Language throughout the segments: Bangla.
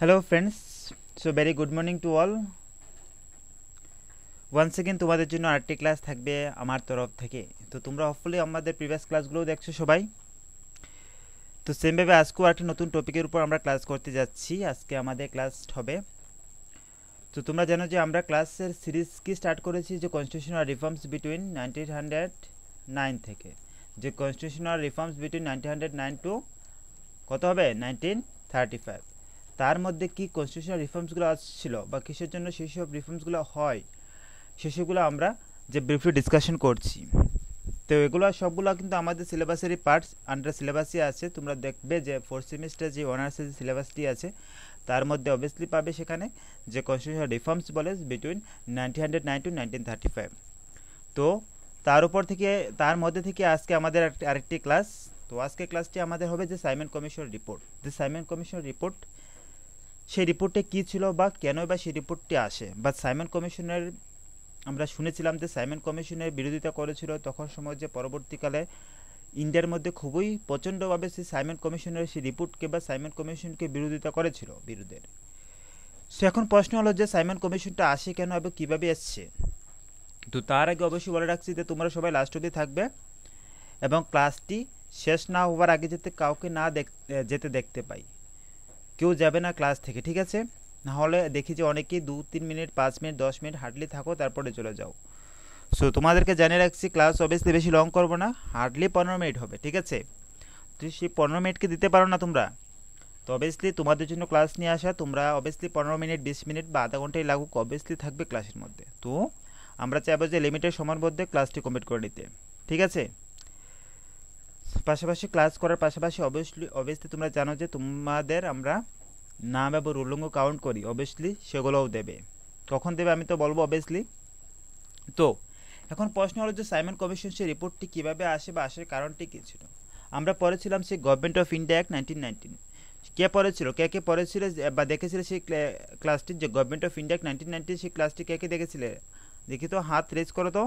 hello friends so very good morning to all one second তোমাদের জন্য আরেকটি ক্লাস থাকবে আমার তরফ থেকে তো তোমরা হপফুলি আমাদের প্রিভিয়াস ক্লাসগুলো দেখছো সবাই তো সেমভাবে আজকেও আরেকটি নতুন টপিকের উপর আমরা ক্লাস করতে যাচ্ছি আজকে আমাদের ক্লাস হবে তো তোমরা জানো যে আমরা ক্লাসের সিরিজ কি স্টার্ট করেছি যে constitutional reforms between nineteen hundred nine থেকে যে constitutional reforms between nineteen hundred nine to কত হবে নাইনটিন থার্টি ফাইভ তার মধ্যে কি কনস্টিটিউশনাল রিফর্মসগুলো আসছিল বা কিসের জন্য সেই সব রিফর্মসগুলো হয় সেসবগুলো আমরা যে ব্রিফলি ডিসকাশন করছি তো এগুলো সবগুলো কিন্তু আমাদের সিলেবাসেরই পার্টস আন্ডার সিলেবাসই আছে তোমরা দেখবে যে ফোর্থ সেমিস্টার যে অনার্সের যে সিলেবাসটি আছে তার মধ্যে অবভিয়াসলি পাবে সেখানে যে কনস্টিটিউশনাল রিফর্মস বলে between nineteen hundred nine to nineteen thirty five তো তার উপর থেকে তার মধ্যে থেকে আজকে আমাদের আরেকটি ক্লাস তো আজকে ক্লাসটি আমাদের হবে যে সাইমন কমিশন রিপোর্ট যে সাইমন কমিশন রিপোর্ট সেই রিপোর্টে কী ছিল বা কেন বা সেই রিপোর্টটি আসে বা সাইমন কমিশনের আমরা শুনেছিলাম যে সাইমন কমিশনের বিরোধিতা করেছিল তখন সময় যে পরবর্তীকালে ইন্ডিয়ার মধ্যে খুবই প্রচণ্ডভাবে সেই সাইমন কমিশনের সেই রিপোর্টকে বা সাইমন কমিশনকে বিরোধিতা করেছিল বিরোধের সো এখন প্রশ্ন হলো যে সাইমন কমিশনটা আসে কেন এবং কীভাবে এসছে তো তার আগে অবশ্যই বলে রাখছি যে তোমরা সবাই লাস্ট অবধি থাকবে এবং ক্লাসটি শেষ না হওয়ার আগে যেতে কাউকে না যেতে দেখতে পাই কেউ যাবে না ক্লাস থেকে ঠিক আছে নাহলে দেখি যে অনেকেই দু তিন মিনিট পাঁচ মিনিট দশ মিনিট হার্ডলি থাকো তারপরে চলে যাও সো তোমাদেরকে জানিয়ে রাখছি ক্লাস অবভিয়াসলি বেশি লং করবো না হার্ডলি পনেরো মিনিট হবে ঠিক আছে তো সেই পনেরো মিনিটকে দিতে পারো না তোমরা তো অবভিয়াসলি তোমাদের জন্য ক্লাস নিয়ে আসা তোমরা অবভিয়াসলি পনেরো মিনিট বিশ মিনিট বা আধা ঘন্টায় লাগুক অবভিয়াসলি থাকবে ক্লাসের মধ্যে তো আমরা চাইবো যে লিমিটের সময়ের মধ্যে ক্লাসটি কমপ্লিট করে নিতে ঠিক আছে পাশাপাশি ক্লাস করার পাশাপাশি অবভিয়াসলি অবভিয়াসলি তোমরা জানো যে তোমাদের আমরা নাম এবং উল্লঙ্গ কাউন্ট করি অবভিয়াসলি সেগুলোও দেবে কখন দেবে আমি তো বলবো অবভিয়াসলি তো এখন প্রশ্ন হলো যে সাইমন কমিশন সেই রিপোর্টটি কীভাবে আসে বা আসার কারণটি কী ছিল আমরা পড়েছিলাম সেই government of India act nineteen nineteen কে পড়েছিল কে কে পড়েছিল বা দেখেছিলে সেই ক্লাসটি যে government of India act nineteen nineteen সেই ক্লাসটি কে কে দেখেছিলে দেখি তো হাত রেজ করো তো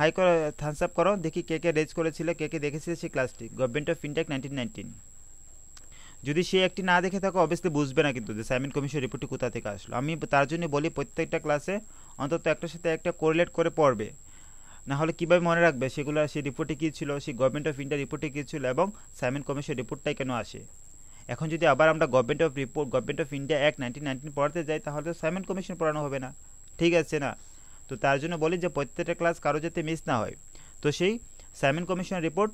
হাই করো থামস আপ করো দেখি কে কে রেজ করেছিল কে কে দেখেছিল সেই ক্লাসটি government of fintech nineteen nineteen যদি সে একটি না দেখে থাকো অবশ্যই বুঝবে না কিন্তু যে সাইমেন কমিশন রিপোর্টটি কোথা থেকে আসলো আমি তার জন্য বলি প্রত্যেকটা ক্লাসে অন্তত একটার সাথে একটা কোরিলেট করে পড়বে না হলে কীভাবে মনে রাখবে সেগুলো সেই রিপোর্টে কী ছিল সেই গভর্নমেন্ট অফ ইন্ডিয়া রিপোর্টে কী ছিল এবং সাইমেন কমিশন রিপোর্টটাই কেন আসে এখন যদি আবার আমরা government of report government of India act nineteen nineteen পড়াতে যাই তাহলে তো সাইমেন কমিশন পড়ানো হবে না ঠিক আছে না তো তার জন্য বলি যে প্রত্যেকটা ক্লাস কারো যাতে মিস না হয় তো সেই সাইমন কমিশনের রিপোর্ট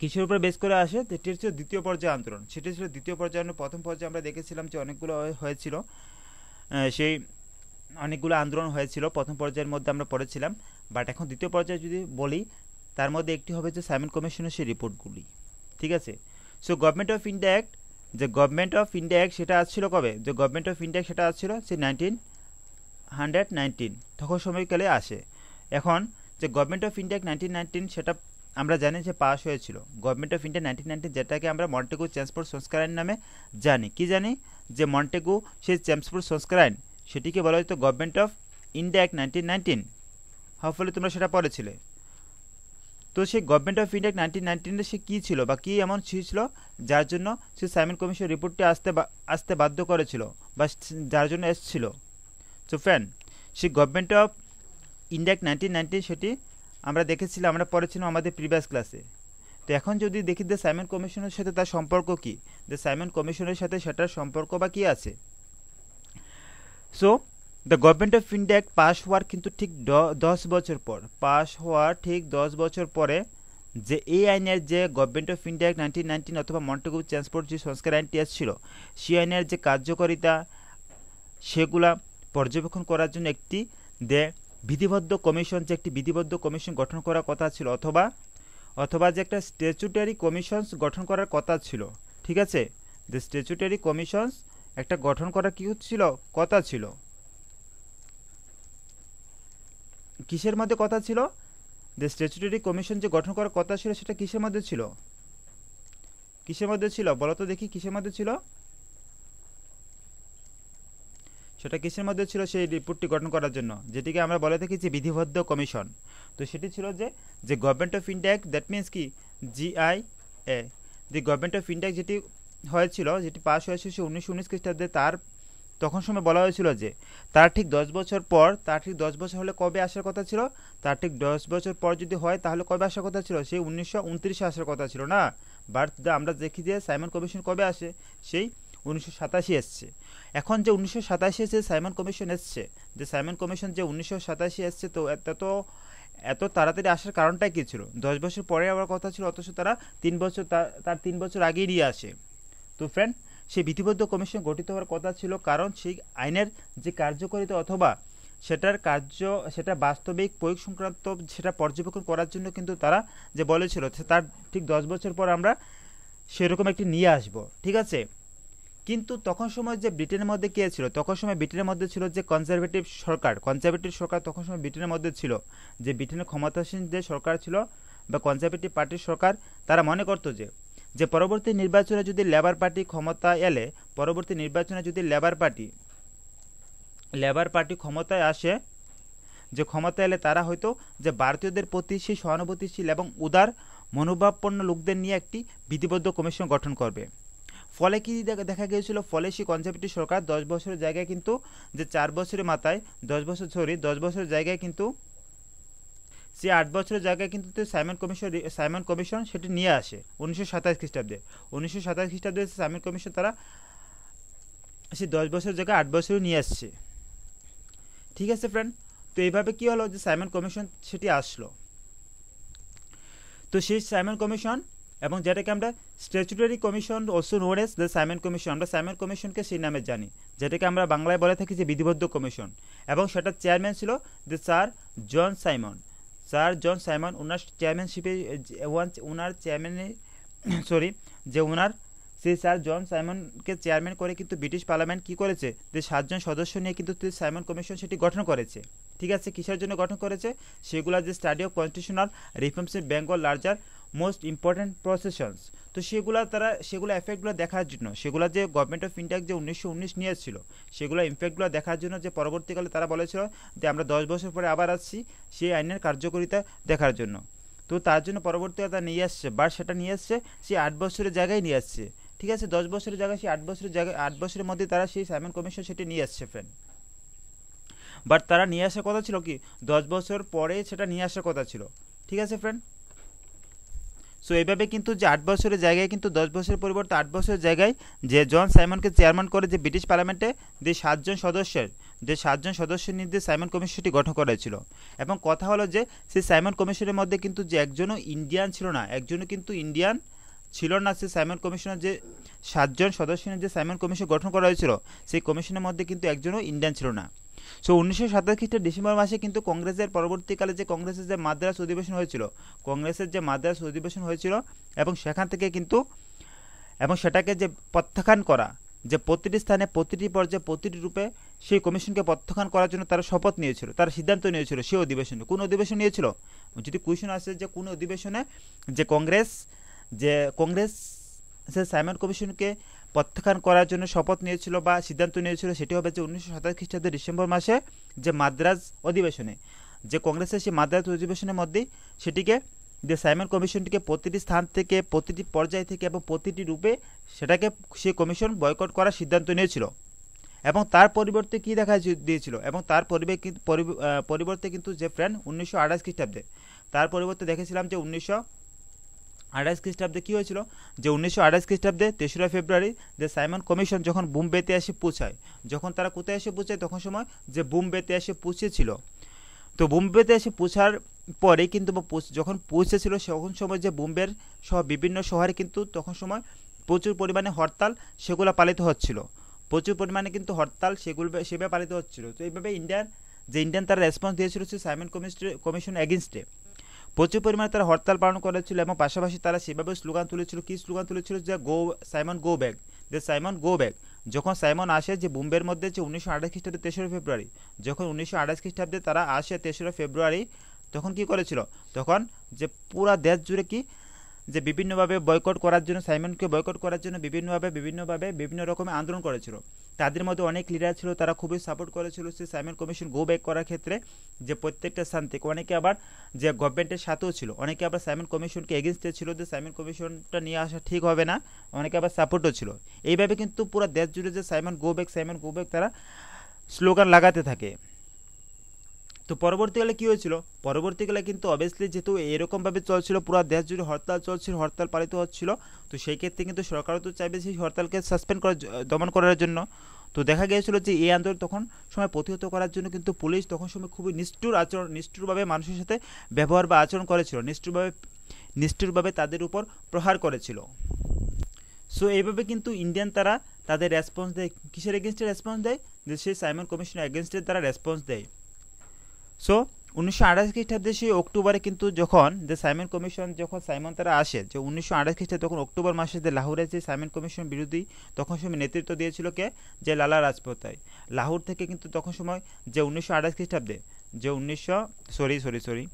কিসের উপরে বেশ করে আসে সেটি হচ্ছে দ্বিতীয় পর্যায়ে আন্দোলন সেটি ছিল দ্বিতীয় পর্যায়ে প্রথম পর্যায়ে আমরা দেখেছিলাম যে অনেকগুলো হয়েছিল সেই অনেকগুলো আন্দোলন হয়েছিল প্রথম পর্যায়ের মধ্যে আমরা পড়েছিলাম বাট এখন দ্বিতীয় পর্যায়ে যদি বলি তার মধ্যে একটি হবে যে সাইমন কমিশনের সেই রিপোর্টগুলি ঠিক আছে so government of India act যে গভর্নমেন্ট অফ ইন্ডিয়া অ্যাক্ট সেটা আসছিল কবে যে গভর্নমেন্ট অফ ইন্ডিয়া সেটা আসছিল সে নাইনটিন হান্ড্রেড নাইনটিন তখন সময়কালে আসে এখন যে government of India nineteen nineteen সেটা আমরা জানি যে পাস হয়েছিল government of India nineteen nineteen যেটাকে আমরা মন্টেগু চ্যান্সপোর্ট সংস্কার আইন নামে জানি কি জানি যে মন্টেগু সেই চ্যান্সপোর্ট সংস্কার আইন সেটিকে বলা হয়তো government of India act nineteen nineteen হফলে তোমরা সেটা পড়েছিলে তো সেই গভর্নমেন্ট অফ ইন্ডিয়া নাইনটিন নাইনটিনে সে কী ছিল বা কী এমন ছিল যার জন্য সে সাইমন কমিশন রিপোর্টটি আসতে আসতে বাধ্য করেছিল বা যার জন্য এসছিল সো ফ্রেন্ড সে government of India nineteen nineteen সেটি আমরা দেখেছিলাম আমরা পড়েছিলাম আমাদের প্রিভিয়াস ক্লাসে তো এখন যদি দেখি দ্য সাইমন কমিশনের সাথে তার সম্পর্ক কী দ্য সাইমন কমিশনের সাথে সেটার সম্পর্ক বা কী আছে so the government of India pass হওয়ার কিন্তু ঠিক দশ বছর পর পাস হওয়ার ঠিক দশ বছর পরে যে এই আইনের যে government of India nineteen nineteen অথবা মন্টেগু ট্রান্সপোর্ট যে সংস্কার আইনটি আসছিল সেই আইনের যে কার্যকারিতা সেগুলা পর্যবেক্ষণ করার জন্য একটি দে বিধিবদ্ধ কমিশন যে একটি বিধিবদ্ধ কমিশন গঠন করার কথা ছিল অথবা অথবা যে একটা স্ট্যাচুটারি কমিশনস গঠন করার কথা ছিল ঠিক আছে দ্য স্ট্যাচুটারি কমিশনস একটা গঠন করা কী ছিল কথা ছিল কিসের মধ্যে কথা ছিল যে স্ট্যাচুটারি কমিশন যে গঠন করার কথা ছিল সেটা কিসের মধ্যে ছিল কিসের মধ্যে ছিল বলো তো দেখি কিসের মধ্যে ছিল সেটা কিসের মধ্যে ছিল সেই রিপোর্টটি গঠন করার জন্য যেটিকে আমরা বলে থাকি যে বিধিবদ্ধ কমিশন তো সেটি ছিল যে যে government of India act that means কি জিআই এ যে গভর্নমেন্ট অফ ইন্ডিয়া যেটি হয়েছিল যেটি পাশ হয়েছিল সে উনিশশো উনিশ খ্রিস্টাব্দে তার তখন সময় বলা হয়েছিল যে তার ঠিক দশ বছর পর তার ঠিক দশ বছর হলে কবে আসার কথা ছিল তার ঠিক দশ বছর পর যদি হয় তাহলে কবে আসার কথা ছিল সেই উনিশশো উনত্রিশে আসার কথা ছিল না বাট আমরা দেখি যে সাইমন কমিশন কবে আসে সেই উনিশশো এসছে এখন যে উনিশশো এসছে সাইমন কমিশন এসছে যে সাইমন কমিশন যে উনিশশো এসছে তো এত এত তাড়াতাড়ি আসার কারণটা কী ছিল দশ বছর পরে আবার কথা ছিল অথচ তারা তিন বছর তার তিন বছর আগেই নিয়ে আসে তো ফ্রেন্ড সে বিধিবদ্ধ কমিশন গঠিত হওয়ার কথা ছিল কারণ সেই আইনের যে কার্যকারিতা অথবা সেটার কার্য সেটা বাস্তবিক প্রয়োগ সংক্রান্ত সেটা পর্যবেক্ষণ করার জন্য কিন্তু তারা যে বলেছিল তার ঠিক দশ বছর পর আমরা সেরকম একটি নিয়ে আসব ঠিক আছে কিন্তু তখন সময় যে ব্রিটেনের মধ্যে কে ছিল তখন সময় ব্রিটেনের মধ্যে ছিল যে কনজারভেটিভ সরকার কনজারভেটিভ সরকার তখন সময় ব্রিটেনের মধ্যে ছিল যে ব্রিটেনের ক্ষমতাসীন যে সরকার ছিল বা কনজারভেটিভ পার্টির সরকার তারা মনে করত যে যে পরবর্তী নির্বাচনে যদি লেবার পার্টি ক্ষমতা এলে পরবর্তী নির্বাচনে যদি লেবার পার্টি লেবার পার্টি ক্ষমতায় আসে যে ক্ষমতা এলে তারা হয়তো যে ভারতীয়দের প্রতি সেই সহানুভূতিশীল এবং উদার মনোভাবপন্ন লোকদের নিয়ে একটি বিধিবদ্ধ কমিশন গঠন করবে ফলে কি দেখা গিয়েছিল ফলে সেই কনসেপ্টটি সরকার দশ বছরের জায়গায় কিন্তু যে চার বছরের মাথায় দশ বছর সরি দশ বছরের জায়গায় কিন্তু সে আট বছরের জায়গায় কিন্তু সাইমন কমিশন সাইমন কমিশন সেটি নিয়ে আসে উনিশশো সাতাশ খ্রিস্টাব্দে উনিশশো সাতাশ খ্রিস্টাব্দে সাইমন কমিশন তারা সে দশ বছরের জায়গায় আট বছরে নিয়ে আসছে ঠিক আছে ফ্রেন্ড তো এইভাবে কী হলো যে সাইমন কমিশন সেটি আসলো তো সেই সাইমন কমিশন এবং যেটাকে আমরা statutory commission also known as the Simon commission আমরা সাইমন কমিশনকে সেই নামে জানি যেটাকে আমরা বাংলায় বলে থাকি যে বিধিবদ্ধ কমিশন এবং সেটার চেয়ারম্যান ছিল the sir John Simon sir John Simon ওনার চেয়ারম্যানশিপে ওয়ান ওনার চেয়ারম্যানে সরি যে ওনার সেই স্যার জন সাইমনকে চেয়ারম্যান করে কিন্তু ব্রিটিশ পার্লামেন্ট কি করেছে যে সাতজন সদস্য নিয়ে কিন্তু সাইমন কমিশন সেটি গঠন করেছে ঠিক আছে কিসের জন্য গঠন করেছে সেগুলো যে study of constitutional reforms in Bengal larger most important processions তো সেগুলো তারা সেগুলো এফেক্টগুলো দেখার জন্য সেগুলো যে গভর্নমেন্ট অফ ইন্ডিয়া যে উনিশশো উনিশ নিয়ে এসেছিল সেগুলো ইম্প্যাক্টগুলো দেখার জন্য যে পরবর্তীকালে তারা বলেছিল যে আমরা দশ বছর পরে আবার আসছি সেই আইনের কার্যকারিতা দেখার জন্য তো তার জন্য পরবর্তীকালে তারা নিয়ে আসছে বা সেটা নিয়ে আসছে সেই আট বছরের জায়গায় নিয়ে আসছে ঠিক আছে দশ বছরের জায়গায় সেই আট বছরের জায়গায় আট বছরের মধ্যে তারা সেই সাইমন কমিশন সেটি নিয়ে আসছে ফ্রেন্ড বাট তারা নিয়ে আসার কথা ছিল কি দশ বছর পরে সেটা নিয়ে আসার কথা ছিল ঠিক আছে ফ্রেন্ড সো এভাবে কিন্তু যে আট বছরের জায়গায় কিন্তু দশ বছরের পরিবর্তে আট বছরের জায়গায় যে জন সাইমনকে চেয়ারম্যান করে যে ব্রিটিশ পার্লামেন্টে যে সাতজন সদস্যের যে সাতজন সদস্য নিয়ে যে সাইমন কমিশনটি গঠন করা হয়েছিল এবং কথা হলো যে সেই সাইমন কমিশনের মধ্যে কিন্তু যে একজনও ইন্ডিয়ান ছিল না একজনও কিন্তু ইন্ডিয়ান ছিল না সে সাইমন কমিশনের যে সাতজন সদস্য নিয়ে যে সাইমন কমিশন গঠন করা হয়েছিল সেই কমিশনের মধ্যে কিন্তু একজনও ইন্ডিয়ান ছিল না সো উনিশশো সাতাশ খ্রিস্টের ডিসেম্বর মাসে কিন্তু কংগ্রেসের পরবর্তীকালে যে কংগ্রেসের যে মাদ্রাস অধিবেশন হয়েছিল কংগ্রেসের যে মাদ্রাস অধিবেশন হয়েছিল এবং সেখান থেকে কিন্তু এবং সেটাকে যে প্রত্যাখ্যান করা যে প্রতিটি স্থানে প্রতিটি পর্যায়ে প্রতিটি রূপে সেই কমিশনকে প্রত্যাখ্যান করার জন্য তারা শপথ নিয়েছিল তারা সিদ্ধান্ত নিয়েছিল সেই অধিবেশনে কোন অধিবেশন নিয়েছিল যদি কোয়েশন আসে যে কোন অধিবেশনে যে কংগ্রেস যে কংগ্রেস সে সাইমন কমিশনকে প্রত্যাখ্যান করার জন্য শপথ নিয়েছিল বা সিদ্ধান্ত নিয়েছিল সেটি হবে যে উনিশশো সাতাশ খ্রিস্টাব্দের ডিসেম্বর মাসে যে মাদ্রাজ অধিবেশনে যে কংগ্রেসের সেই মাদ্রাজ অধিবেশনের মধ্যেই সেটিকে যে সাইমন কমিশনটিকে প্রতিটি স্থান থেকে প্রতিটি পর্যায় থেকে এবং প্রতিটি রূপে সেটাকে সে কমিশন বয়কট করার সিদ্ধান্ত নিয়েছিল এবং তার পরিবর্তে কি দেখা দিয়েছিল এবং তার পরিবর্তে কিন্তু যে ফ্রেন্ড উনিশশো আঠাশ খ্রিস্টাব্দে তার পরিবর্তে দেখেছিলাম যে উনিশশো আঠাশ খ্রিস্টাব্দে কী হয়েছিল যে উনিশশো আঠাশ খ্রিস্টাব্দে তেসরা ফেব্রুয়ারি যে সাইমন কমিশন যখন বোম্বেতে এসে পৌঁছায় যখন তারা কোথায় এসে পৌঁছায় তখন সময় যে বোম্বেতে এসে পৌঁছেছিল তো বোম্বেতে এসে পৌঁছার পরে কিন্তু যখন পৌঁছেছিল তখন সময় যে বোম্বের সহ বিভিন্ন শহরে কিন্তু তখন সময় প্রচুর পরিমাণে হরতাল সেগুলো পালিত হচ্ছিল প্রচুর পরিমাণে কিন্তু হরতাল সেগুলো সেভাবে পালিত হচ্ছিল তো এইভাবে ইন্ডিয়ার যে ইন্ডিয়ান তারা রেসপন্স দিয়েছিল সাইমন কমিশন কমিশন এগেনস্টে প্রচুর পরিমাণে তারা হরতাল পালন করেছিল এবং পাশাপাশি তারা সেভাবে স্লোগান তুলেছিল কী স্লোগান তুলেছিল যে গো সাইমন গো ব্যাগ যে সাইমন গো ব্যাগ যখন সাইমন আসে যে বোম্বের মধ্যে যে উনিশশো আঠাশ খ্রিস্টাব্দে তেসরা ফেব্রুয়ারি যখন উনিশশো আঠাশ খ্রিস্টাব্দে তারা আসে তেসরা ফেব্রুয়ারি তখন কি করেছিল তখন যে পুরা দেশ জুড়ে কি যে বিভিন্নভাবে বয়কট করার জন্য সাইমনকে বয়কট করার জন্য বিভিন্নভাবে বিভিন্নভাবে বিভিন্ন রকমের আন্দোলন করেছিল তাদের মধ্যে অনেক লিডার ছিল তারা খুবই সাপোর্ট করেছিল সে সাইমন কমিশন গো ব্যাক করার ক্ষেত্রে যে প্রত্যেকটা স্থান থেকে অনেকে আবার যে গভর্নমেন্টের সাথেও ছিল অনেকে আবার সাইমন কমিশনকে এগেনস্টে ছিল যে সাইমন কমিশনটা নিয়ে আসা ঠিক হবে না অনেকে আবার সাপোর্টও ছিল এইভাবে কিন্তু পুরো দেশ জুড়ে যে Simon go back Simon go back তারা স্লোগান লাগাতে থাকে তো পরবর্তীকালে কি হয়েছিল পরবর্তীকালে কিন্তু অবভিয়াসলি যেহেতু এরকমভাবে চলছিল পুরো দেশ জুড়ে হরতাল চলছিল হরতাল পালিত হচ্ছিল তো সেই ক্ষেত্রে কিন্তু সরকারও তো চাইবে সেই হরতালকে সাসপেন্ড করার দমন করার জন্য তো দেখা গিয়েছিল যে এই আন্দোলন তখন সময় প্রতিহত করার জন্য কিন্তু পুলিশ তখন সময় খুবই নিষ্ঠুর আচরণ নিষ্ঠুরভাবে মানুষের সাথে ব্যবহার বা আচরণ করেছিল নিষ্ঠুরভাবে নিষ্ঠুরভাবে তাদের উপর প্রহার করেছিল সো এইভাবে কিন্তু ইন্ডিয়ান তারা তাদের রেসপন্স দেয় কিসের এগেনস্টে রেসপন্স দেয় যে সেই সাইমন কমিশনের এগেনস্টের তারা রেসপন্স দেয় সো উনিশশো আঠাশ খ্রিস্টাব্দে সেই অক্টোবরে কিন্তু যখন যে সাইমন কমিশন যখন সাইমন তারা আসে যে উনিশশো আঠাশ খ্রিস্টাব্দে তখন অক্টোবর মাসে যে লাহোরের যে সাইমন কমিশন বিরোধী তখন সময় নেতৃত্ব দিয়েছিল কে যে লালা রাজপথায় লাহোর থেকে কিন্তু তখন সময় যে উনিশশো আঠাশ খ্রিস্টাব্দে যে উনিশশো সরি সরি সরি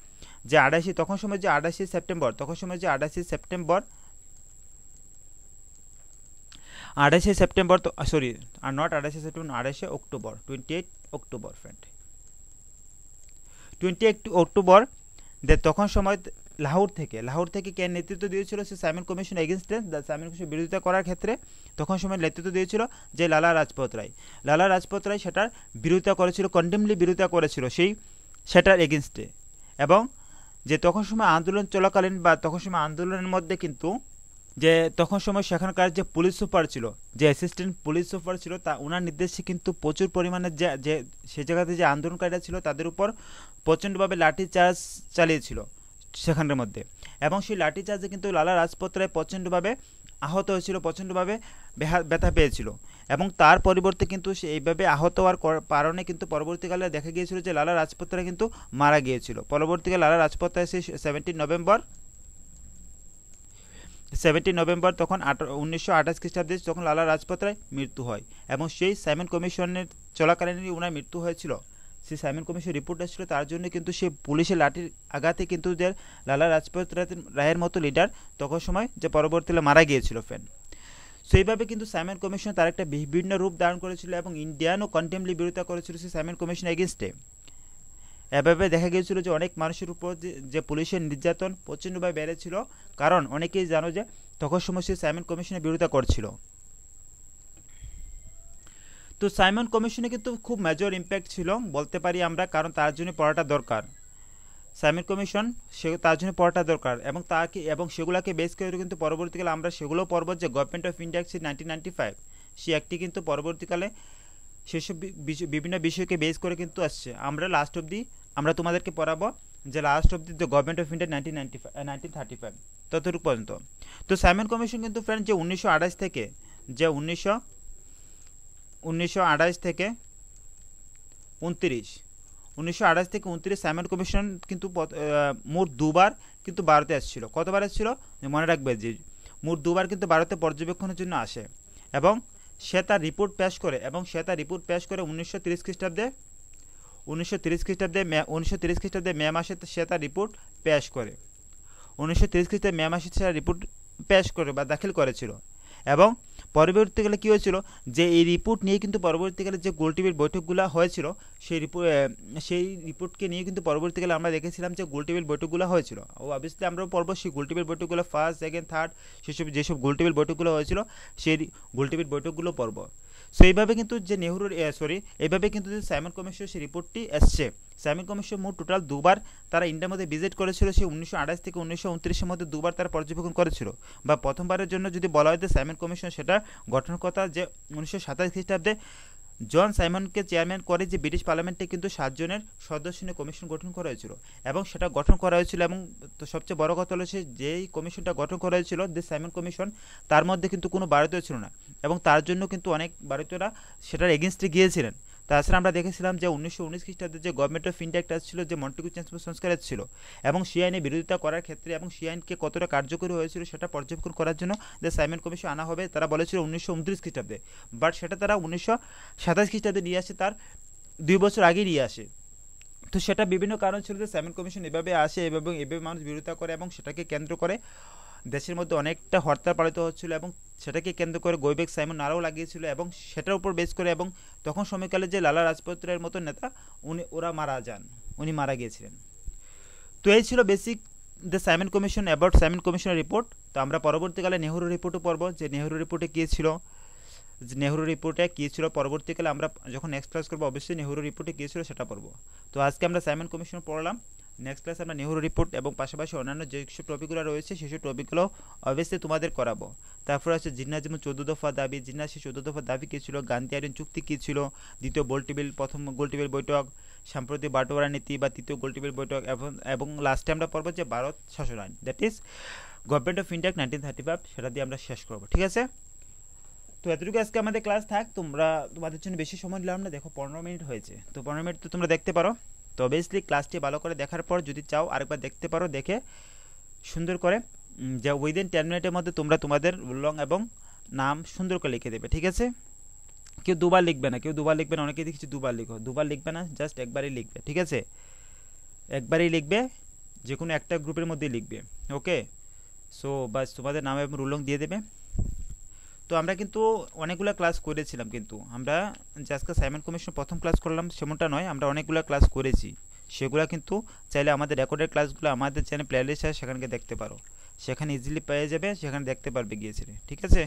যে আঠাশি তখন সময় যে আঠাশি সেপ্টেম্বর তখন সময় যে আঠাশি সেপ্টেম্বর আঠাশে সেপ্টেম্বর তো সরি আর নট আঠাশে সেপ্টেম্বর আঠাশে October twenty eight October friend twenty October দে তখন সময় লাহোর থেকে লাহোর থেকে কে নেতৃত্ব দিয়েছিল সে সাইমন কমিশন এগেনস্টে দ্য সাইমন কমিশন বিরোধিতা করার ক্ষেত্রে তখন সময় নেতৃত্ব দিয়েছিল যে লালা রাজপথ রায় লালা রাজপথ রায় সেটার বিরোধিতা করেছিল কন্ডেমলি বিরোধিতা করেছিল সেই সেটার এগেনস্টে এবং যে তখন সময় আন্দোলন চলাকালীন বা তখন সময় আন্দোলনের মধ্যে কিন্তু যে তখন সময় সেখানকার যে পুলিশ সুপার ছিল যে অ্যাসিস্ট্যান্ট পুলিশ সুপার ছিল তা ওনার নির্দেশে কিন্তু প্রচুর পরিমাণে যে যে সে জায়গাতে যে আন্দোলনকারীরা ছিল তাদের উপর প্রচণ্ডভাবে লাঠিচার্জ চালিয়েছিল সেখানের মধ্যে এবং সেই লাঠিচার্জে কিন্তু লালা রাজপথ রায় প্রচণ্ডভাবে আহত হয়েছিল প্রচণ্ডভাবে ব্যথা পেয়েছিল এবং তার পরিবর্তে কিন্তু সে এইভাবে আহত হওয়ার কারণে কিন্তু পরবর্তীকালে দেখা গিয়েছিল যে লালা রাজপথ কিন্তু মারা গিয়েছিল পরবর্তীকালে লালা রাজপথ রায় সেই সেভেন্টিন নভেম্বর সেভেন্টিন নভেম্বর তখন উনিশশো আঠাশ খ্রিস্টাব্দে যখন লালা রাজপথ রায় মৃত্যু হয় এবং সেই সাইমন কমিশনের চলাকালীনই ওনার মৃত্যু হয়েছিল সেই সাইমন কমিশন রিপোর্ট আসছিল তার জন্য কিন্তু সে পুলিশের লাঠির আঘাতে কিন্তু যে লালা রাজপথ রায়ের মতো লিডার তখন সময় যে পরবর্তীতে মারা গিয়েছিল ফ্যান সেইভাবে কিন্তু সাইমন কমিশন তার একটা বিভিন্ন রূপ ধারণ করেছিল এবং ইন্ডিয়ানও কন্টেম্পলি বিরোধিতা করেছিল সেই সাইমন কমিশন এগেনস্টে এভাবে দেখা গিয়েছিল যে অনেক মানুষের উপর যে পুলিশের নির্যাতন প্রচণ্ডভাবে বেড়েছিল কারণ অনেকেই জানো যে তখন সমস্যা সাইমন কমিশনের বিরোধিতা করছিল তো সাইমন কমিশনে কিন্তু খুব মেজর ইম্প্যাক্ট ছিল বলতে পারি আমরা কারণ তার জন্য পড়াটা দরকার সাইমন কমিশন সে তার জন্য পড়াটা দরকার এবং তাকে এবং সেগুলোকে বেশ করে কিন্তু পরবর্তীকালে আমরা সেগুলো পড়ব যে government of India C nineteen ninety five সে একটি কিন্তু পরবর্তীকালে সেসব বিভিন্ন বিষয়কে বেস করে কিন্তু আসছে আমরা লাস্ট অব্দি আমরা তোমাদেরকে পড়াবো যে last the the government of India nineteen ninety nineteen thirty five ততটুকু পর্যন্ত তো সাইমন কমিশন কিন্তু ফ্রেন্ড যে উনিশশো আঠাশ থেকে যে উনিশশো উনিশশো থেকে উনত্রিশ উনিশশো আঠাশ থেকে উনত্রিশ সাইমন কমিশন কিন্তু মোট দুবার কিন্তু ভারতে আসছিল কতবার আসছিল মনে রাখবে যে মোট দুবার কিন্তু ভারতে পর্যবেক্ষণের জন্য আসে এবং সে তার রিপোর্ট পেশ করে এবং সে তার রিপোর্ট পেশ করে উনিশশো তিরিশ খ্রিস্টাব্দে উনিশশো তিরিশ খ্রিস্টাব্দে মে উনিশশো তিরিশ খ্রিস্টাব্দে মে মাসে সে তার রিপোর্ট পেশ করে উনিশশো তিরিশ খ্রিস্টাব্দে মে মাসে সে রিপোর্ট পেশ করে বা দাখিল করেছিল এবং পরবর্তীকালে কী হয়েছিল যে এই রিপোর্ট নিয়ে কিন্তু পরবর্তীকালে যে গোলটিপির বৈঠকগুলো হয়েছিল সেই রিপোর্ট সেই রিপোর্টকে নিয়ে কিন্তু পরবর্তীকালে আমরা দেখেছিলাম যে গোলটেবিল বৈঠকগুলো হয়েছিল ও অবভিয়াসলি আমরাও পর্ব সেই গোলটেবিল বৈঠকগুলো ফার্স্ট সেকেন্ড থার্ড সেসব যেসব গোলটেবিল বৈঠকগুলো হয়েছিল সেই গোলটেবিল বৈঠকগুলো পর্ব সো এইভাবে কিন্তু যে নেহরুর সরি এইভাবে কিন্তু যে সাইমন কমিশন সেই রিপোর্টটি এসছে সাইমন কমিশন মোট টোটাল দুবার তারা ইন্ডিয়ার মধ্যে ভিজিট করেছিল সেই উনিশশো আঠাশ থেকে উনিশশো উনত্রিশের মধ্যে দুবার তারা পর্যবেক্ষণ করেছিল বা প্রথমবারের জন্য যদি বলা হয় যে সাইমন কমিশন সেটা গঠন কথা যে উনিশশো সাতাশ খ্রিস্টাব্দে জন সাইমনকে চেয়ারম্যান করে যে ব্রিটিশ পার্লামেন্টে কিন্তু সাতজনের সদস্য নিয়ে কমিশন গঠন করা হয়েছিল এবং সেটা গঠন করা হয়েছিল এবং তো সবচেয়ে বড় কথা হলো সে যেই কমিশনটা গঠন করা হয়েছিল যে সাইমন কমিশন তার মধ্যে কিন্তু কোনো ভারতীয় ছিল না এবং তার জন্য কিন্তু অনেক ভারতীয়রা সেটার এগেনস্টে গিয়েছিলেন তাছাড়া আমরা দেখেছিলাম যে উনিশশো উনিশ খ্রিস্টাব্দে যে গভর্নমেন্ট অফ ইন্ডিয়া অ্যাক্ট ছিল যে মন্টিকু চেঞ্জমেন্ট সংস্কার ছিল এবং সেই আইনে বিরোধিতা করার ক্ষেত্রে এবং সেই আইনকে কতটা কার্যকরী হয়েছিল সেটা পর্যবেক্ষণ করার জন্য যে সাইমন কমিশন আনা হবে তারা বলেছিল উনিশশো উনত্রিশ খ্রিস্টাব্দে বাট সেটা তারা উনিশশো সাতাশ খ্রিস্টাব্দে নিয়ে আসে তার দুই বছর আগেই নিয়ে আসে তো সেটা বিভিন্ন কারণ ছিল যে সাইমন কমিশন এভাবে আসে এবং এভাবে মানুষ বিরোধিতা করে এবং সেটাকে কেন্দ্র করে দেশের মধ্যে অনেকটা হরতাল পালিত হচ্ছিল এবং সেটাকে কেন্দ্র করে গৈবেক সাইমন নারাও লাগিয়েছিল এবং সেটার উপর বেশ করে এবং তখন সময়কালে যে লালা রাজপথ রায়ের মতো নেতা উনি ওরা মারা যান উনি মারা গিয়েছিলেন তো এই ছিল basic the Simon commission about Simon কমিশনের রিপোর্ট তো আমরা পরবর্তীকালে নেহরু রিপোর্টও পড়ব যে নেহরু রিপোর্টে কী ছিল যে নেহরু রিপোর্টে কী ছিল পরবর্তীকালে আমরা যখন নেক্সট ক্লাস করবো অবশ্যই নেহরু রিপোর্টে কী ছিল সেটা পড়ব তো আজকে আমরা সাইমন কমিশন পড়লাম নেক্সট ক্লাসে আমরা নেহরু রিপোর্ট এবং পাশাপাশি অন্যান্য যেসব টপিকগুলো রয়েছে সেসব টপিকগুলো অবশ্যই তোমাদের করাবো তারপর আছে জিন্না যেমন চোদ্দ দফা দাবি জিন্না সে চোদ্দ দফা দাবি কী ছিল গান্ধী আইন চুক্তি কী ছিল দ্বিতীয় গোলটেবিল প্রথম গোলটেবিল বৈঠক সাম্প্রতিক বাটোয়ারা নীতি বা তৃতীয় গোলটেবিল বৈঠক এবং এবং লাস্টে আমরা পড়বো যে ভারত শাসন আইন that is government of India nineteen thirty five সেটা দিয়ে আমরা শেষ করবো ঠিক আছে তো এতটুকু আজকে আমাদের ক্লাস থাক তোমরা তোমাদের জন্য বেশি সময় নিলাম না দেখো পনেরো মিনিট হয়েছে তো পনেরো মিনিট তো তোমরা দেখতে পারো তো অবভিয়াসলি ক্লাসটি ভালো করে দেখার পর যদি চাও আরেকবার দেখতে পারো দেখে সুন্দর করে যে উইদিন টেন মিনিটের মধ্যে তোমরা তোমাদের লং এবং নাম সুন্দর করে লিখে দেবে ঠিক আছে কেউ দুবার লিখবে না কেউ দুবার লিখবে না অনেকেই দেখছি দুবার লিখো দুবার লিখবে না জাস্ট একবারই লিখবে ঠিক আছে একবারই লিখবে যে কোনো একটা গ্রুপের মধ্যে লিখবে ওকে সো বাস তোমাদের নাম এবং রুলং দিয়ে দেবে তো আমরা কিন্তু অনেকগুলো ক্লাস করেছিলাম কিন্তু আমরা যে আজকে সাইমন কমিশন প্রথম ক্লাস করলাম সেমনটা নয় আমরা অনেকগুলো ক্লাস করেছি সেগুলো কিন্তু চাইলে আমাদের রেকর্ডের ক্লাসগুলো আমাদের চ্যানেল প্লেলিস্ট আছে সেখানে দেখতে পারো সেখানে ইজিলি পেয়ে যাবে সেখানে দেখতে পারবে গিয়েছিলে ঠিক আছে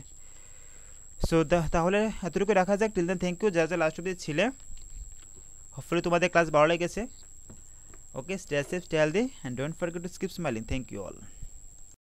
সো তাহলে এতটুকু রাখা যাক টিল দেন থ্যাংক ইউ যা যা লাস্ট অব্দি ছিলে হোপফুলি তোমাদের ক্লাস ভালো লেগেছে okay stay safe stay healthy and don't forget to skip smiling thank you all